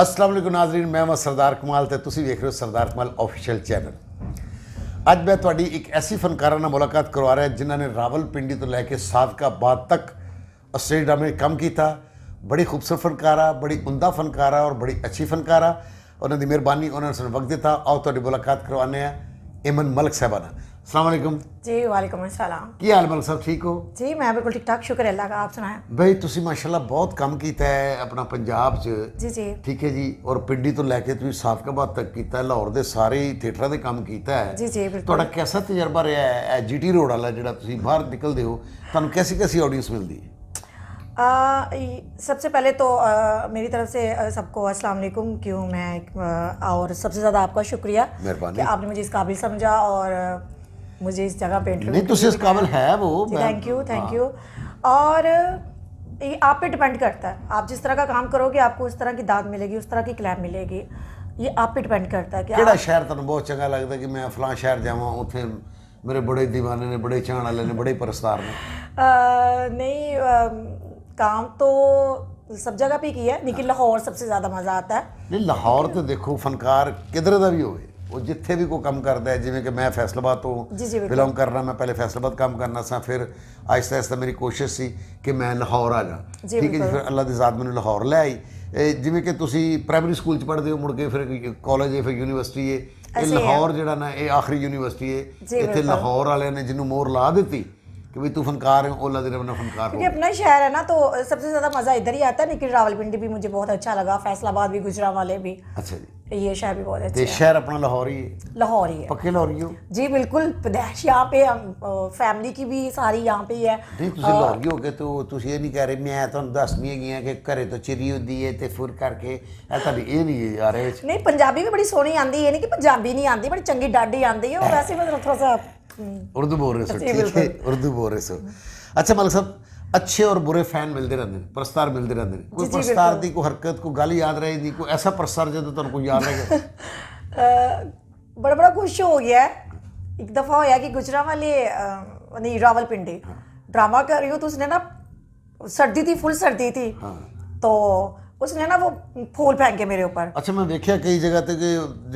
असलम नाजरीन मैं वहाँ सरदार कमाल तो तुम देख रहे हो सरदार कमाल ऑफिशियल चैनल अज मैं थोड़ी एक ऐसी फनकारा मुलाकात करवा रहा है जिन्होंने रावल पिंडी तो लैके सादका बाद तक आस्ट्रेलिया ड्रामे काम किया बड़ी खूबसूरत फनकारा बड़ी उमदा फनकारा और बड़ी अच्छी फनकारा उन्होंने मेहरबानी उन्होंने वक्त दिता और मुलाकात करवाने हैं इमन मलक साहबाना सलामकुम जी वालेकुम अस्सलाम की हाल बल सब ठीक हो जी मैं बिल्कुल ठीक ठाक शुक्र अल्लाह का आप सुनाए भाई ਤੁਸੀਂ ਮਾਸ਼ਾਅੱਲਾ ਬਹੁਤ ਕੰਮ ਕੀਤਾ ਹੈ ਆਪਣਾ ਪੰਜਾਬ 'ਚ ਜੀ ਜੀ ਠੀਕ ਹੈ ਜੀ ਔਰ ਪਿੰਡੀ ਤੋਂ ਲੈ ਕੇ ਤੁਸੀਂ तक ਤੱਕ ਕੀਤਾ ਲਾਹੌਰ ਦੇ ਸਾਰੇ ਥੀਏਟਰਾਂ ਦੇ ਕੰਮ ਕੀਤਾ ਹੈ जी ਜੀ ਬਿਲਕੁਲ ਤੁਹਾਡਾ ਕਿਹਦਾ ਤਜਰਬਾ ਰਿਹਾ ਹੈ ਜੀਟੀ ਰੋਡ ਵਾਲਾ ਜਿਹੜਾ ਤੁਸੀਂ बाहर ਨਿਕਲਦੇ हो ਤੁਹਾਨੂੰ कैसी कैसी ऑडियंस ਮਿਲਦੀ ਹੈ आ, सबसे पहले तो आ, मेरी तरफ से सबको अस्सलाम वालेकुम क्यों मैं आ, और सबसे ज़्यादा आपका शुक्रिया कि आपने मुझे इस काबिल समझा और मुझे इस जगह पे नहीं तो सिर्फ काबिल है वो थैंक यू थैंक यू और ये आप पे डिपेंड करता है आप जिस तरह का काम करोगे आपको उस तरह की दाद मिलेगी उस तरह की क्लैब मिलेगी ये आप पे डिपेंड करता है कि ਕਿਹੜਾ ਸ਼ਹਿਰ ਤੁਹਾਨੂੰ ਬਹੁਤ ਚੰਗਾ ਲੱਗਦਾ ਕਿ ਮੈਂ ਫਲਾਂ ਸ਼ਹਿਰ ਜਾਵਾਂ ਉੱਥੇ ਮੇਰੇ ਬੜੇ دیਵਾਨੇ ਨੇ ਬੜੇ ਚਾਹਣ ਵਾਲੇ ਨੇ ਬੜੇ ਪਰਸਤਾਰ ਨੇ नहीं काम तो सब ਜਗ੍ਹਾ पे ਕੀ ਹੈ ਲੇਕਿਨ ਲਾਹੌਰ ਸਭ ਤੋਂ ਜ਼ਿਆਦਾ ਮਜ਼ਾ ਆਤਾ ਹੈ ਨਹੀਂ ਲਾਹੌਰ ਤੇ ਦੇਖੋ ਫਨਕਾਰ ਕਿਧਰੇ ਦਾ ਵੀ ਹੋਵੇ ਉਹ ਜਿੱਥੇ ਵੀ ਕੋਈ ਕੰਮ ਕਰਦਾ ਹੈ ਜਿਵੇਂ ਕਿ ਮੈਂ ਫੈਸਲਾਬਾਦ ਤੋਂ ਬਿਲੋਂਗ ਕਰਨਾ ਮੈਂ ਪਹਿਲੇ ਫੈਸਲਾਬਾਦ ਕੰਮ ਕਰਨਾ ਸਾਂ ਫਿਰ ਆਇਸਤਾ ਆਇਸਤਾ ਮੇਰੀ ਕੋਸ਼ਿਸ਼ ਸੀ ਕਿ ਮੈਂ ਲਾਹੌਰ ਆ ਜਾ ਠੀਕ ਹੈ ਜੀ ਫਿਰ ਅੱਲਾ ਦੀ ਜ਼ਾਤ ਮੈਨੂੰ ਲਾਹੌਰ ਲੈ ਆਈ ਜਿਵੇਂ ਕਿ ਤੁਸੀਂ ਪ੍ਰਾਇਮਰੀ ਸਕੂਲ ਚ ਪੜ੍ਹਦੇ ਹੋ ਮੁੜ ਕੇ ਫਿਰ ਕਾਲਜ ਹੈ ਫਿਰ ਯੂਨੀਵਰਸਿਟੀ ਹੈ ਇਹ ਲਾਹੌਰ ਜਿਹੜਾ ਨਾ ਇਹ ਆਖਰੀ ਯੂਨੀਵਰਸਿਟੀ ਹੈ ਇੱਥੇ ਲਾਹੌਰ ਵਾਲਿਆਂ ਨੇ ਜਿਹਨੂੰ ਮੋਹਰ ਲਾ ਦਿੱਤੀ कि भाई तू फनकार है ओला दिन अपना फनकार क्योंकि अपना शहर है ना तो सबसे ज़्यादा मज़ा इधर ही आता है लेकिन रावलपिंडी भी मुझे बहुत अच्छा लगा फैसलाबाद भी गुजरा वाले भी अच्छा जी ਇਹ ਸ਼ਹਿਰ ਵੀ ਬਹੁਤ ਅੱਛਾ ਹੈ ਸ਼ਹਿਰ ਆਪਣਾ ही ਲਾਹੌਰੀ ਹੈ ही है पक्के लाहौर ही हो जी बिल्कुल प्रदेश ਕੀ ਵੀ ਸਾਰੀ यहाँ ਪੇ ਹੈ ਜੀ ਨਹੀਂ ਤੁਸੀਂ ਲਾਹੌਰੀ ਹੋ ਕੇ ਤੋ ਤੁਸੀਂ ਇਹ ਨਹੀਂ ਕਹਿ ਰਹੇ ਮੈਂ ਤੁਹਾਨੂੰ ਦੱਸਨੀ ਹੈਗੀ ਕਿ ਘਰੇ ਤੋਂ ਚਿਰੀ ਹੁੰਦੀ ਹੈ ਤੇ ਫੁਰ ਕਰਕੇ ਇਹ ਤਾਂ ਇਹ ਨਹੀਂ ਆ ਰਹੇ ਨਹੀਂ ਪੰਜਾਬੀ ਵੀ ਬੜੀ ਸੋਹਣੀ ਆਂਦੀ ਹੈ ਨਹੀਂ ਕਿ ਪੰਜਾਬੀ ਨਹੀਂ ਆਂਦੀ ਬੜੀ ਚੰਗੀ ਡਾਡੀ ਆਂਦੀ ਹੈ ਉਹ ਵੈਸੇ ਮੈਂ ਥੋੜਾ ਸਾ ਉਰਦੂ ਬੋਲ ਰਹੇ ਸੋ ਠੀਕ ਹੈ ਉਰਦੂ ਬੋਲ ਰਹੇ ਸੋ ਅੱਛਾ ਮਲਕ ਸਾਹਿਬ अच्छे और बुरे फैन मिलते रहते हैं प्रस्तार मिलते रहते हैं कोई प्रस्तार दी कोई हरकत को गाली याद रहे दी कोई ऐसा प्रस्तार जो तो याद रहेगा बड़ा बड़ा खुश हो गया एक दफ़ा होया कि गुजरा वाले रावल रावलपिंडी हाँ। ड्रामा कर रही हो तो उसने ना सर्दी थी फुल सर्दी थी हाँ। तो उसने ना वो फूल फेंके मेरे ऊपर अच्छा मैं देखा कई जगह पे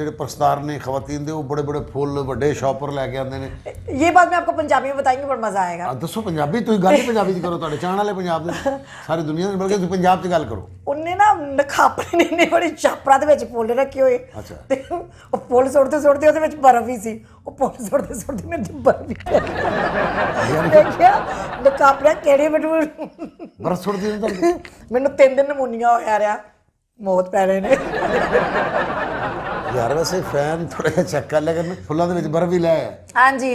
जो प्रस्तार ने खातन के बड़े बड़े फूल बड़े शॉपर लेके आते हैं ये बात मैं आपको पंजाबी में बताएंगी बड़ा मजा आएगा दसो पंजाबी तुम गल पंजाबी करो तो चाहने वाले पंजाब सारी दुनिया में बल्कि पंजाब से गल करो ਉਹਨੇ ਨਾ ਨਖਾਪਰੇ ਨੇ ਨੇ ਬੜੇ ਚਾਪਰਾ ਦੇ ਵਿੱਚ ਪੁੱਲ ਰੱਖੇ ਹੋਏ ਅੱਛਾ ਤੇ ਉਹ ਪੁੱਲ ਸੁੱਟਦੇ ਸੁੱਟਦੇ ਉਹਦੇ ਵਿੱਚ ਬਰਫ਼ ਵੀ ਸੀ ਉਹ ਪੁੱਲ ਸੁੱਟਦੇ ਸੁੱਟਦੇ ਮੇਰੇ ਤੇ ਬਰਫ਼ ਵੀ ਦੇਖਿਆ ਕਾਪੜਾ ਕਿਹੜੇ ਬਟੂ ਬਰਫ਼ ਸੁੱਟਦੀ ਨੇ ਤੁਹਾਨੂੰ ਮੈਨੂੰ ਤਿੰਨ ਦਿਨ ਨਮੂਨੀਆ ਹੋਇਆ ਰਿਆ ਮੌਤ ਪੈ ਰਹੇ ਨੇ ਯਾਰ ਵੈਸੇ ਫੈਨ ਥੋੜਾ ਚੱਕਰ ਲੱਗਣ ਫੁੱਲਾਂ ਦੇ ਵਿੱਚ ਬਰਫ਼ ਵੀ ਲੈ ਆਇਆ ਹਾਂਜੀ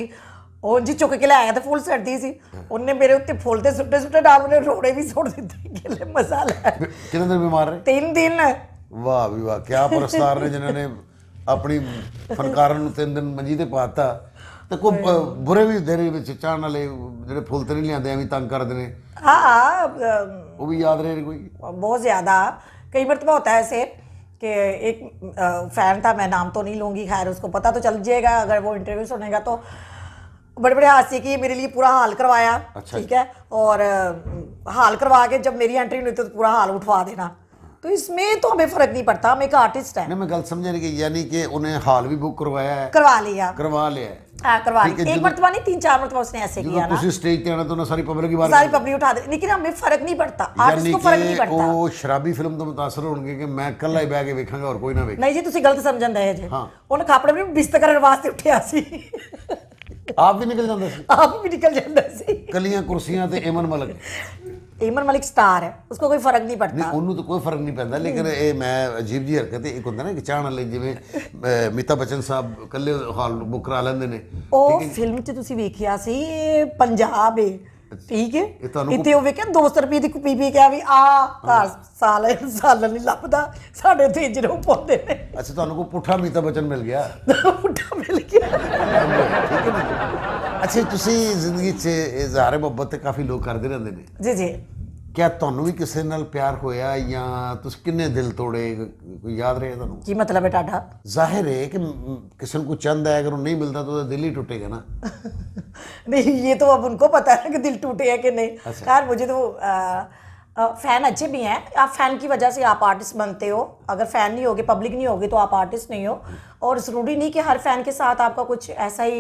ਉਹ ਜੀ ਚੁੱਕ ਕੇ ਲੈ ਆਇਆ ਤੇ ਫੁੱਲ ਸੜਦੀ ਸੀ ਉਹਨੇ ਮੇਰੇ ਉੱਤੇ ਫੁੱਲ ਤੇ ਸੁੱਟੇ ਸੁੱਟੇ ਨਾਲ ਉਹਨੇ ਰੋੜੇ ਵੀ ਸੁੱਟ ਦਿੱਤੇ ਕਿਲੇ ਮਸਾਲਾ ਕਿੰਨੇ ਦਿਨ ਬਿਮਾਰ ਰਹੇ ਤਿੰਨ ਦਿਨ ਵਾਹ ਵੀ ਵਾਹ ਕੀ ਪਰਸਤਾਰ ਨੇ ਜਿਨ੍ਹਾਂ ਨੇ ਆਪਣੀ ਫਨਕਾਰਾਂ ਨੂੰ ਤਿੰਨ ਦਿਨ ਮੰਜੀ ਤੇ ਪਾਤਾ ਤੇ ਕੋ ਬੁਰੇ ਵੀ ਦੇਰੇ ਵਿੱਚ ਚਾਣ ਵਾਲੇ ਜਿਹੜੇ ਫੁੱਲ ਤੇ ਨਹੀਂ ਲਿਆਂਦੇ ਐਵੇਂ ਤੰਗ ਕਰਦੇ ਨੇ ਹਾਂ ਹਾਂ ਉਹ ਵੀ ਯਾਦ ਰਹੇ ਕੋਈ ਬਹੁਤ ਜ਼ਿਆਦਾ कई मरतबा होता है ऐसे कि एक फ़ैन था मैं नाम तो नहीं लूँगी खैर उसको पता तो चल जाएगा अगर वो इंटरव्यू सुनेगा तो बड़े बड़े हादसे की मेरे लिए पूरा हाल करवाया अच्छा ठीक है और हाल करवा के जब मेरी एंट्री नहीं होती तो पूरा हाल उठवा देना तो इसमें तो हमें फर्क नहीं पड़ता हम एक आर्टिस्ट है मैं गलत समझ रही यानी कि उन्हें हाल भी बुक करवाया है करवा लिया करवा लिया हाँ तो उठा ਆਪ ਵੀ ਨਿਕਲ ਜਾਂਦਾ ਸੀ ਆਪ ਵੀ ਨਿਕਲ ਜਾਂਦਾ ਸੀ ਕਲੀਆਂ ਕੁਰਸੀਆਂ ਤੇ ਏਮਨ ਮਲਕ ਏਮਨ ਮਲਿਕ ਸਟਾਰ ਹੈ ਉਸ ਕੋਈ ਫਰਕ ਨਹੀਂ ਪੜਦਾ ਨਹੀਂ ਉਹਨੂੰ ਤਾਂ ਕੋਈ ਫਰਕ ਨਹੀਂ ਪੈਂਦਾ ਲੇਕਿਨ ਇਹ ਮੈਂ ਅਜੀਬ ਜੀ ਹਰਕਤ ਇੱਕ ਹੁੰਦਾ ਨਾ ਕਿ ਚਾਹਣ ਵਾਲੇ ਜਿਵੇਂ ਮਿਤਾ ਬਚਨ ਸਾਹਿਬ ਕੱਲੇ ਹਾਲ ਬੁੱਕ ਕਰਾ ਲੈਂਦੇ ਨੇ ਉਹ ਫਿਲਮ 'ਚ ਤੁਸੀਂ ਵੇਖਿਆ ਸੀ ਪੰਜਾਬ ਏ ਠੀਕ ਹੈ ਕਿਤੇ ਹੋਵੇ ਕਿ 200 ਰੁਪਏ ਦੀ ਕੁਪੀ ਪੀ ਕੇ ਆ ਵੀ ਆ ਘਰ ਸਾਲ ਸਾਲ ਨਹੀਂ ਲੱਭਦਾ ਸਾਡੇ ਤੇ ਜਿਹੜੋਂ ਪਾਉਂਦੇ ਨੇ ਅੱਛਾ ਤੁਹਾਨੂੰ ਕੋ ਪੁੱਠਾ ਮੀਤਾ ਬਚਨ ਮਿਲ ਗਿਆ ਪੁੱਠਾ ਮਿਲ ਗਿਆ ਠੀਕ ਹੈ ਅੱਛਾ ਤੁਸੀਂ ਜ਼ਿੰਦਗੀ 'ਚ ਇਜ਼ਹਾਰ ਮੁਹੱਬਤ ਕਾਫੀ ਲੋਕ ਕਰਦੇ ਰਹਿੰਦੇ ਨੇ ਜੀ ਜੀ क्या ਤੁਹਾਨੂੰ ਵੀ ਕਿਸੇ ਨਾਲ ਪਿਆਰ ਹੋਇਆ ਜਾਂ ਤੁਸੀਂ ਕਿੰਨੇ ਦਿਲ ਤੋੜੇ ਕੋਈ ਯਾਦ ਰਹੇ ਤੁਹਾਨੂੰ ਕੀ ਮਤਲਬ ਹੈ ਟਾਟਾ ਜ਼ਾਹਿਰ ਹੈ ਕਿ ਕਿਸੇ ਨੂੰ ਕੋਈ ਚੰਦਾ ਹੈ ਅਗਰ तो दिल ही टूटेगा ना नहीं ये तो अब उनको पता है कि दिल टूटे है कि नहीं अच्छा। यार मुझे तो आ, आ, फैन अच्छे भी हैं आप फैन की वजह से आप आर्टिस्ट बनते हो अगर फैन नहीं होगे पब्लिक नहीं होगी तो आप आर्टिस्ट नहीं हो और ज़रूरी नहीं कि हर फैन के साथ आपका कुछ ऐसा ही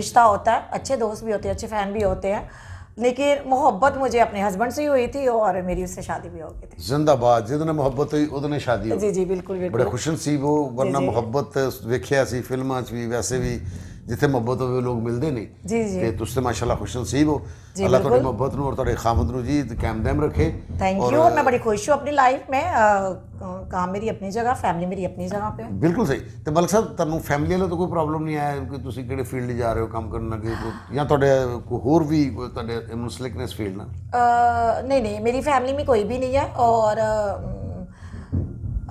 रिश्ता होता है अच्छे दोस्त भी होते हैं अच्छे फैन भी होते हैं लेकिन मोहब्बत मुझे अपने हस्बैंड से ही हुई थी और मेरी उससे शादी भी हो गई थी जिंदाबाद जितने मोहब्बत हुई उतने शादी जी जी बिल्कुल बड़े खुशनसीब वो हो वरना मोहब्बत ਵੇਖਿਆ फिल्मों भी वैसे भी ਜਿੱਥੇ ਮੁਹੱਬਤ ਹੋਵੇ ਲੋਕ ਮਿਲਦੇ ਨੇ ਤੇ ਤੁਸੀਂ ਮਾਸ਼ਾਅੱਲਾ ਖੁਸ਼ ਨਸੀਬ ਹੋ ਅੱਲਾ ਤੁਹਾਡੀ ਮੁਹੱਬਤ ਨੂੰ ਔਰ ਤੁਹਾਡੇ ਖਾਮਦ ਨੂੰ ਜੀ ਕਾਮਦਮ ਰੱਖੇ थैंक यू मैं बड़ी खुश हूँ अपनी लाइफ में काम मेरी अपनी जगह फैमिली मेरी अपनी जगह पे बिल्कुल सही तो ਮਲਕ ਸਾਹਿਬ ਤੁਹਾਨੂੰ ਫੈਮਿਲੀ ਵਾਲਾ ਤਾਂ ਕੋਈ ਪ੍ਰੋਬਲਮ ਨਹੀਂ ਆਇਆ ਕਿ ਤੁਸੀਂ ਕਿਹੜੇ ਫੀਲਡ 'ਚ ਜਾ ਰਹੇ ਹੋ ਕੰਮ ਕਰਨ ਲੱਗੇ ਜਾਂ ਤੁਹਾਡੇ ਕੋਈ ਹੋਰ ਵੀ ਤੁਹਾਡੇ ਮੁਸਲਿਕਨੈਸ ਫੀਲਡ ਨਾ नहीं नहीं मेरी फैमिली में कोई भी नहीं है और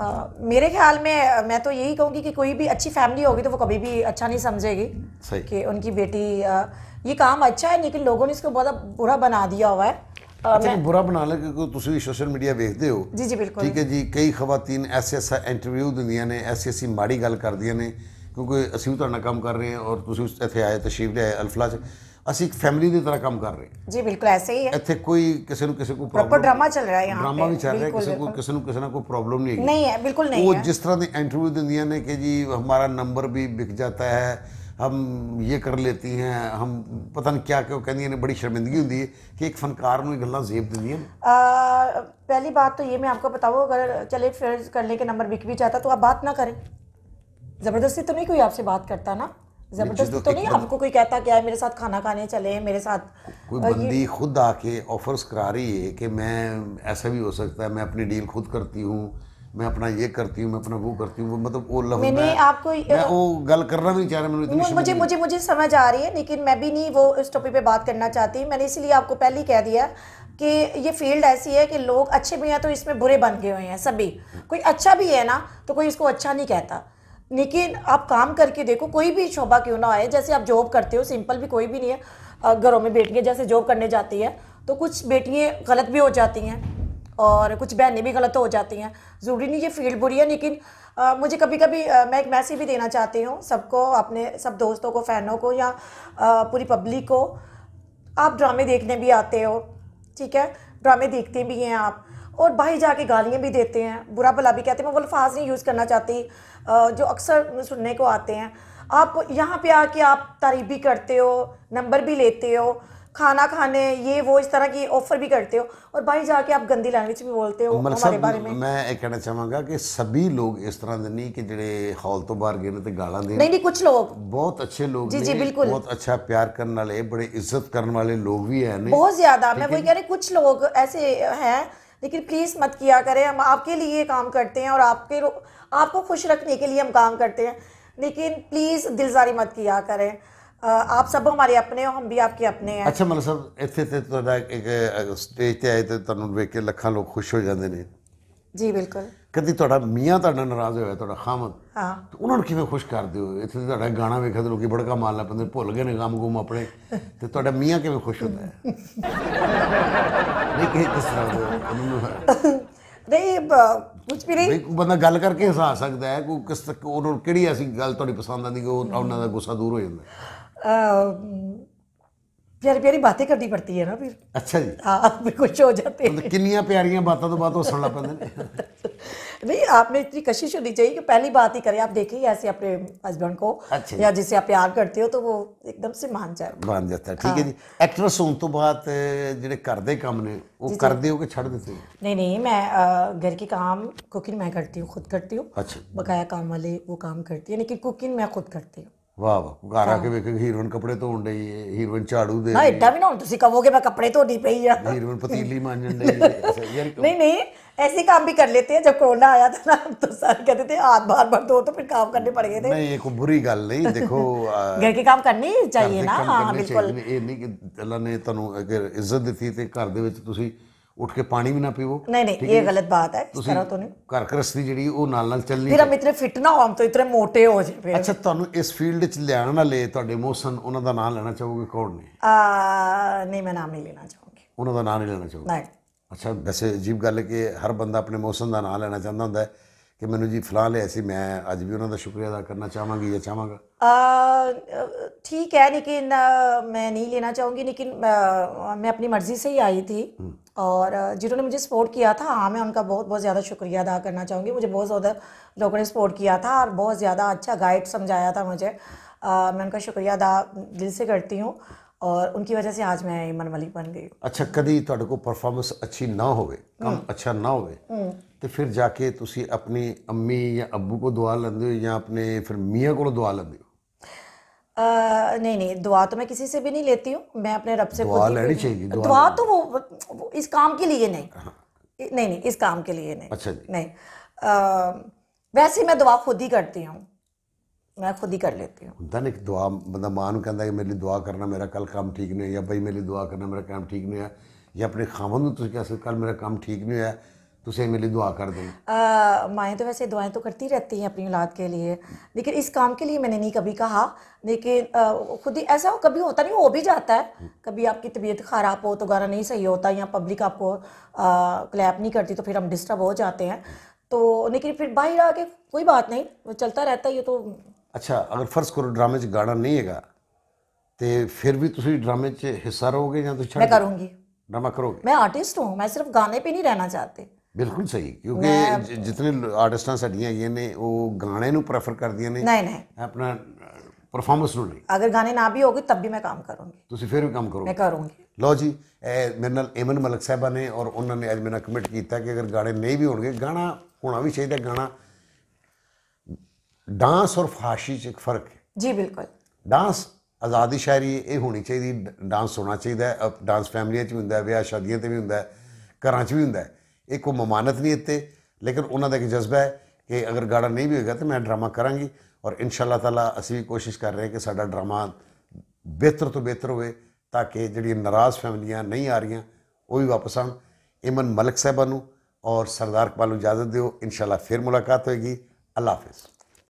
आ, मेरे ख्याल में मैं तो यही कहूँगी कि कोई भी अच्छी फैमिली होगी तो वो कभी भी अच्छा नहीं समझेगी कि उनकी बेटी आ, ये काम अच्छा है लेकिन लोगों ने इसको बहुत बुरा बना दिया हुआ है ਅੱਛਾ ਬੁਰਾ ਬਣਾ ਲੈ ਕਿ ਤੁਸੀਂ ਸੋਸ਼ਲ ਮੀਡੀਆ ਵੇਖਦੇ ਹੋ ਜੀ ਜੀ ਬਿਲਕੁਲ ਠੀਕ ਹੈ ਜੀ ਕਈ ਖਵਾਤੀਨ ਐਸੇ ਐਸਾ ਇੰਟਰਵਿਊ ਦਿੰਦੀਆਂ ਨੇ ਐਸੀ ਐਸੀ ਮਾੜੀ ਗੱਲ ਕਰਦੀਆਂ ਨੇ ਕਿਉਂਕਿ ਅਸੀਂ ਵੀ ਤੁਹਾਡਾ ਕੰਮ ਕਰ ਰਹੇ ਹਾਂ ਔਰ ਤੁਸੀਂ ਇੱਥੇ ਆਏ ਤਸ਼ਰੀਫ ਲਿਆਏ ਅਲਫਲਾ ਚ असि एक फैमिली की तरह काम कर रहे जी बिल्कुल ऐसे ही है इतने कोई किसी ਕਿਸੇ किसी को प्रॉपर ड्रामा चल रहा है यहां ड्रामा भी चल रहा है किसी को किसी ਨੂੰ किसी ਨਾ ਕੋਈ ਪ੍ਰੋਬਲਮ नहीं है नहीं है बिल्कुल नहीं वो है। जिस तरह की इंटरव्यू दिंदियाँ ने कि जी हमारा नंबर भी बिक जाता है हम ये कर लेती हैं हम पता नहीं क्या क्यों कहती ने बड़ी शर्मिंदगी होती है कि एक फनकार ਨੂੰ जेब ਗੱਲਾਂ ਜ਼ੇਬ ਦਿੰਦੀਆਂ पहली बात तो ये मैं आपको बताऊँ अगर चले फिर करने के नंबर बिक भी जाता तो आप बात ना करें ज़बरदस्ती तो नहीं कोई आपसे बात करता ना जबरदस्ती तो, तो नहीं आपको कोई कहता क्या है मेरे साथ खाना खाने चले मेरे साथ कोई बंदी खुद आके ऑफर्स करा रही है कि मैं ऐसा भी हो सकता है मैं अपनी डील खुद करती हूँ मैं अपना ये करती हूँ मैं अपना वो करती हूँ मतलब वो लव मैंने मैं, आपको मैं वो गल करना भी नहीं चाह रहा मैंने मुझे मुझे, मुझे मुझे समझ आ रही है लेकिन मैं भी नहीं वो इस टॉपिक पे बात करना चाहती मैंने इसीलिए आपको पहले ही कह दिया कि ये फील्ड ऐसी है कि लोग अच्छे भी हैं तो इसमें बुरे बन गए हुए हैं सभी कोई अच्छा भी है ना तो कोई इसको अच्छा नहीं कहता लेकिन आप काम करके देखो कोई भी शोभा क्यों ना आए जैसे आप जॉब करते हो सिंपल भी कोई भी नहीं है घरों में बेटियाँ जैसे जॉब करने जाती है तो कुछ बेटियाँ गलत भी हो जाती हैं और कुछ बहनें भी गलत हो जाती हैं ज़रूरी नहीं ये फील्ड बुरी है लेकिन आ, मुझे कभी कभी आ, मैं एक मैसेज भी देना चाहती हूँ सबको अपने सब दोस्तों को फैनों को या आ, पूरी पब्लिक को आप ड्रामे देखने भी आते हो ठीक है ड्रामे देखते भी हैं आप और भाई जाके गालियाँ भी देते हैं बुरा भला भी कहते हैं मैं वो अल्फाज नहीं यूज़ करना चाहती जो अक्सर सुनने को आते हैं आप यहाँ पे आके आप तारीफ भी करते हो नंबर भी लेते हो खाना खाने ये वो इस तरह की ऑफर भी करते हो और भाई जाके आप गंदी लैंग्वेज भी बोलते हो हमारे बारे में मैं एक कहना चाहूँगा कि सभी लोग इस तरह के नहीं कि जो हॉल तो बाहर गए ना तो गाला दे नहीं नहीं कुछ लोग बहुत अच्छे लोग जी जी बिल्कुल बहुत अच्छा प्यार करने वाले बड़े इज्जत करने वाले लोग भी है बहुत ज्यादा मैं वही कह रही कुछ लोग ऐसे ਐਸੇ लेकिन प्लीज़ मत किया करें हम आपके लिए काम करते हैं और आपके आपको खुश रखने के लिए हम काम करते हैं लेकिन प्लीज़ दिलजारी मत किया करें आप सब हमारे अपने हो हम भी आपके अपने हैं अच्छा मतलब सर इतने तो एक स्टेज पर आए ਆਏ तो तुम वेख के लखा लोग खुश हो जाते हैं ਜੀ ਬਿਲਕੁਲ ਕਦੀ ਤੁਹਾਡਾ ਮੀਆਂ ਤੁਹਾਡਾ ਨਾਰਾਜ਼ ਹੋਇਆ ਤੁਹਾਡਾ ਖਾਮਦ ਹਾਂ ਉਹਨਾਂ ਨੂੰ ਕਿਵੇਂ ਖੁਸ਼ ਕਰਦੇ ਹੋ ਇੱਥੇ ਤੁਹਾਡਾ ਗਾਣਾ ਵੇਖਦੇ ਲੋਕੀ ਬੜਕਾ ਮਾਰ ਲੈ ਪੈਂਦੇ ਭੁੱਲ ਗਏ ਨੇ ਗਮ ਗੁਮ ਆਪਣੇ ਤੇ ਤੁਹਾਡਾ ਮੀਆਂ ਕਿਵੇਂ ਖੁਸ਼ ਹੁੰਦਾ ਹੈ ਨਹੀਂ ਕਿ ਕਿਸ ਤਰ੍ਹਾਂ ਦੇ ਉਹਨੂੰ ਦੇ ਕੁਝ ਵੀ ਨਹੀਂ ਕੋਈ ਬੰਦਾ ਗੱਲ ਕਰਕੇ ਹਸਾ ਸਕਦਾ ਹੈ ਕੋਈ ਕਿਸ ਤੱਕ ਉਹਨਾਂ ਨੂੰ ਕਿਹੜੀ ਐਸੀ ਗੱਲ ਤੁਹਾਡੀ ਪਸੰਦ ਆਂਦੀ ਕਿ ਉਹਨਾਂ ਦਾ ਗੁੱਸਾ ਦੂਰ ਹੋ ਜਾਂਦਾ प्यारी प्यारी बातें करनी पड़ती है ना फिर अच्छा जी हाँ फिर कुछ हो जाते हैं किनिया प्यारियाँ बातों तो बात हौसला पैदा नहीं आपने इतनी कशिश होनी चाहिए कि पहली बात ही करें आप देखिए ऐसे अपने हस्बैंड को अच्छा या जिसे आप प्यार करते हो तो वो एकदम से मान जाए मान जाता है ठीक है जी एक्ट्रेस होने तो बाद ਜਿਹੜੇ ਕਰਦੇ काम ने वो कर दे ਕਿ ਛੱਡ देते ਹੋ नहीं नहीं मैं घर के काम कुकिंग मैं करती हूँ खुद करती हूँ अच्छा बकाया काम वाले वो काम करती है लेकिन कुकिंग मैं खुद करती हूँ ਵਾਹ ਵਾਹ ਗਾਰਾ ਕੇ ਵੇਖ ਹੀਰੋਇਨ ਕਪੜੇ ਧੋਣ ਡਈ ਏ ਹੀਰਵਨ ਝਾੜੂ ਦੇ ਨਾ ਇੱਦਾਂ ਵੀ ਨਾ ਹੁਣ ਤੁਸੀਂ ਕਹੋਗੇ ਮੈਂ ਕਪੜੇ ਧੋਦੀ ਪਈ ਆ ਹੀਰੋਇਨ ਪਤੀਲੀ ਮਾਂਜਣ ਡਈ ਨਹੀਂ ਨਹੀਂ ਨਹੀਂ ਐਸੀ ਕੰਮ ਵੀ ਕਰ ਲੈਤੇ ਜਦ ਕਰੋਨਾ ਆਇਆ ਤਾਂ ਨਾਮ ਤੋਂ ਸਰ ਕਹਦੇ ਤੇ ਆਦ ਬਾਰ ਬਾਰ ਦੋ ਤੋਂ ਫਿਰ ਕੰਮ ਕਰਨੇ ਪੜ ਗਏ ਤੇ ਨਹੀਂ ਇਹ ਕੋਈ ਬੁਰੀ ਗੱਲ ਨਹੀਂ ਦੇਖੋ ਘਰ ਕੇ ਕੰਮ ਕਰਨੀ ਚਾਹੀਏ ਨਾ ਹਾਂ ਬਿਲਕੁਲ ਇਹ ਨਹੀਂ ਕਿ ਅੱਲਾ ਨੇ ਤੁਹਾਨੂੰ ਅਗਰ ਇੱਜ਼ਤ ਦਿੱਤੀ ਤੇ ਘਰ ਦੇ ਵਿੱਚ ਤੁਸੀਂ ਉੱਠ ਕੇ ਪਾਣੀ ਵੀ ਨਾ ਪੀਵੋ ਨਹੀਂ ਨਹੀਂ ਇਹ ਗਲਤ ਬਾਤ ਹੈ ਇਸ ਤਰ੍ਹਾਂ ਤੋਂ ਨਹੀਂ ਘਰ ਗ੍ਰਸਤੀ ਜਿਹੜੀ ਉਹ ਨਾਲ ਨਾਲ ਚੱਲਣੀ ਫਿਰ ਮਿੱਤਰੇ ਫਿੱਟ ਨਾ ਹੋਮ ਤੋਂ ਇਤਰੇ ਮੋਟੇ ਹੋ ਜੇ ਫਿਰ ਅੱਛਾ ਤੁਹਾਨੂੰ ਇਸ ਫੀਲਡ 'ਚ ਨਾ ਵਾਲੇ ਤੁਹਾਡੇ ਮੋਸਨ ਉਹਨਾਂ ਦਾ ਨਾਮ ਲੈਣਾ ਚਾਹੋਗੇ ਕੌਣ ਨੇ ਆ ਨਹੀਂ ਮੈਂ ਨਾਮ ਹੀ ਲੈਣਾ ਚਾਹੂੰਗੀ ਉਹਨਾਂ ਦਾ ਨਾਮ ਨਹੀਂ ਲੈਣਾ ਚਾਹੋਗੇ ਨਹੀਂ ਅੱਛਾ ਵੈਸੇ ਅਜੀਬ ਗੱਲ ਹੈ ਕਿ ਹਰ ਬੰਦਾ ਆਪਣੇ ਮੋਸਨ ਦਾ ਨਾਮ ਲੈਣਾ ਚਾਹੁੰਦਾ ਹੁੰਦਾ ਹੈ कि मैं जी फिलहाल ਲਿਆ मैं ਮੈਂ भी उन्होंने शुक्रिया अदा करना चाहवागी या ਚਾਹਾਂਗੀ ठीक है लेकिन मैं नहीं लेना चाहूँगी लेकिन मैं अपनी मर्ज़ी से ही आई थी हम्म। और जिन्होंने मुझे सपोर्ट किया था हाँ मैं उनका बहुत बहुत ज़्यादा शुक्रिया अदा करना चाहूँगी मुझे बहुत ज़्यादा लोगों ने सपोर्ट किया था और बहुत ज़्यादा अच्छा गाइड समझाया था मुझे मैं उनका शुक्रिया अदा दिल से करती हूँ और उनकी वजह से आज मैं मन वाली बन गई अच्छा कभी को परफॉर्मेंस अच्छी ना होवे कम हम्म। अच्छा ना होवे तो फिर जाके तुसी अपनी अम्मी या अबू को दुआ लेंगे हो या अपने फिर मियां को दुआ लंदे हो नहीं नहीं दुआ तो मैं किसी से भी नहीं लेती हूँ मैं अपने रब से दुआ लेनी चाहिए दुआ, दुआ तो वो, वो इस काम के लिए नहीं हाँ। नहीं नहीं इस काम के लिए नहीं अच्छा नहीं वैसे मैं दुआ खुद ही करती हूँ मैं खुद ही कर लेती हूँ होता ना दुआ मतलब माँ कहता कि मेरे लिए दुआ करना मेरा कल काम ठीक नहीं है या भाई मेरे लिए दुआ करना मेरा काम ठीक नहीं है या अपने खामन में कैसे कल मेरा काम ठीक नहीं है तुझे मेरे लिए दुआ कर दें माएँ तो वैसे दुआएं तो करती रहती हैं अपनी औलाद के लिए लेकिन इस काम के लिए मैंने नहीं कभी कहा लेकिन खुद ही ऐसा कभी होता नहीं हो भी जाता है हम्म। कभी आपकी तबीयत ख़राब हो तो गाना नहीं सही होता या पब्लिक आपको क्लैप नहीं करती तो फिर हम डिस्टर्ब हो जाते हैं हम्म। तो लेकिन फिर बाहर आके कोई बात नहीं वो चलता रहता है ये तो ਅੱਛਾ ਅਗਰ ਫਰਜ਼ ਕਰੋ ਡਰਾਮੇ 'ਚ ਗਾਣਾ ਨਹੀਂ ਹੈਗਾ ਤੇ ਫਿਰ ਵੀ ਤੁਸੀਂ ਡਰਾਮੇ 'ਚ ਹਿੱਸਾ ਰਹੋਗੇ ਜਾਂ ਤੁਸੀਂ ਛੱਡ ਮੈਂ ਕਰੂੰਗੀ ਡਰਾਮਾ ਕਰੋਗੇ ਮੈਂ ਆਰਟਿਸਟ ਹਾਂ ਮੈਂ ਸਿਰਫ ਗਾਣੇ 'ਤੇ ਨਹੀਂ ਰਹਿਣਾ ਚਾਹਤੇ ਬਿਲਕੁਲ ਸਹੀ ਕਿਉਂਕਿ ਜਿਤਨੇ ਆਰਟਿਸਟਾਂ ਸਾਡੀਆਂ ਹੈਗੀਆਂ ਨੇ ਉਹ ਗਾਣੇ ਨੂੰ ਪ੍ਰੈਫਰ ਕਰਦੀਆਂ ਨੇ ਨਹੀਂ ਨਹੀਂ ਆਪਣਾ ਪਰਫਾਰਮੈਂਸ ਨੂੰ ਨਹੀਂ ਅਗਰ ਗਾਣੇ ਨਾ ਵੀ ਹੋਗੇ ਤਬ ਵੀ ਮੈਂ ਕੰਮ ਕਰੂੰਗੀ ਤੁਸੀਂ ਫਿਰ ਵੀ ਕੰਮ ਕਰੋਗੇ ਮੈਂ ਕਰੂੰਗੀ ਲੋ ਜੀ ਮੇਰੇ ਨਾਲ ਏਮਨ ਮਲਕ ਸਾਹਿਬਾ ਨੇ ਔਰ ਉਹਨਾਂ ਨੇ ਅੱਜ ਮੇਰਾ ਕਮਿਟ ਕੀਤਾ ਕਿ ਅਗਰ ਗਾਣੇ ਨਹੀਂ ਵੀ ਹੋਣਗੇ ਗਾਣਾ ਹੋਣਾ ਵੀ ਚਾਹੀਦਾ ਗਾਣਾ ਡਾਂਸ ਔਰ ਫਾਸ਼ੀ 'ਚ ਇੱਕ ਫਰਕ ਹੈ ਜੀ ਬਿਲਕੁਲ ਡਾਂਸ ਆਜ਼ਾਦੀ ਸ਼ਾਇਰੀ ਇਹ ਹੋਣੀ ਚਾਹੀਦੀ ਡਾਂਸ ਹੋਣਾ ਚਾਹੀਦਾ ਹੈ ਡਾਂਸ ਫੈਮਲੀਆਂ 'ਚ ਵੀ ਹੁੰਦਾ ਹੈ ਵਿਆਹ ਸ਼ਾਦੀਆਂ ਤੇ ਵੀ ਹੁੰਦਾ ਹੈ ਘਰਾਂ 'ਚ ਵੀ ਹੁੰਦਾ ਹੈ ਇਹ ਕੋਈ ਮਮਾਨਤ ਨਹੀਂ ਇੱਥੇ ਲੇਕਿਨ ਉਹਨਾਂ ਦਾ ਇੱਕ ਜਜ਼ਬਾ ਹੈ ਕਿ ਅਗਰ ਗਾੜਾ ਨਹੀਂ ਵੀ ਹੋਏਗਾ ਤੇ ਮੈਂ ਡਰਾਮਾ ਕਰਾਂਗੀ ਔਰ ਇਨਸ਼ਾਅੱਲਾ ਤਾਲਾ ਅਸੀਂ ਵੀ ਕੋਸ਼ਿਸ਼ ਕਰ ਰਹੇ ਹਾਂ ਕਿ ਸਾਡਾ ਡਰਾਮਾ ਬਿਹਤਰ ਤੋਂ ਬਿਹਤਰ ਹੋਵੇ ਤਾਂ ਕਿ ਜਿਹੜੀਆਂ ਨਾਰਾਜ਼ ਫੈਮਲੀਆਂ ਨਹੀਂ ਆ ਰਹੀਆਂ ਉਹ ਵੀ ਵਾਪਸ ਆਣ ਇਮਨ ਮਲਕ ਸਾਹਿਬਾਂ ਨੂੰ ਔਰ ਸਰਦਾਰ ਕਮਾਲ ਨੂੰ ਇਜਾਜ਼ਤ ਦਿਓ ਇਨਸ਼ਾਅੱਲਾ ਫਿਰ ਮੁਲਾਕਾਤ ਹੋਏਗੀ ਅੱਲਾ ਹਾਫਿਜ਼